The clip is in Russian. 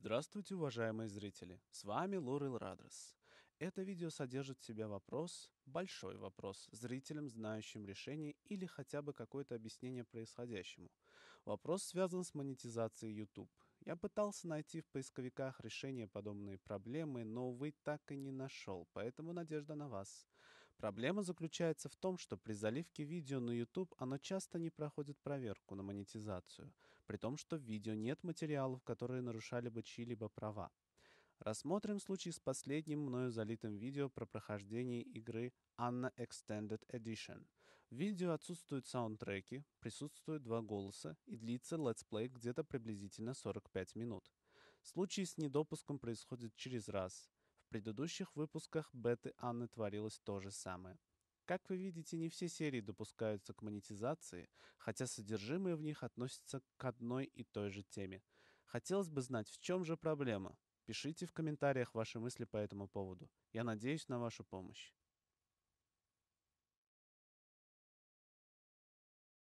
Здравствуйте, уважаемые зрители! С вами Лорел Радрес. Это видео содержит в себе вопрос, большой вопрос, зрителям, знающим решение или хотя бы какое-то объяснение происходящему. Вопрос связан с монетизацией YouTube. Я пытался найти в поисковиках решение подобной проблемы, но, увы, так и не нашел, поэтому надежда на вас. Проблема заключается в том, что при заливке видео на YouTube оно часто не проходит проверку на монетизацию – при том, что в видео нет материалов, которые нарушали бы чьи-либо права. Рассмотрим случай с последним мною залитым видео про прохождение игры Anna Extended Edition. В видео отсутствуют саундтреки, присутствуют два голоса и длится летсплей где-то приблизительно 45 минут. Случай с недопуском происходит через раз. В предыдущих выпусках беты Анны творилось то же самое. Как вы видите, не все серии допускаются к монетизации, хотя содержимое в них относится к одной и той же теме. Хотелось бы знать, в чем же проблема? Пишите в комментариях ваши мысли по этому поводу. Я надеюсь на вашу помощь.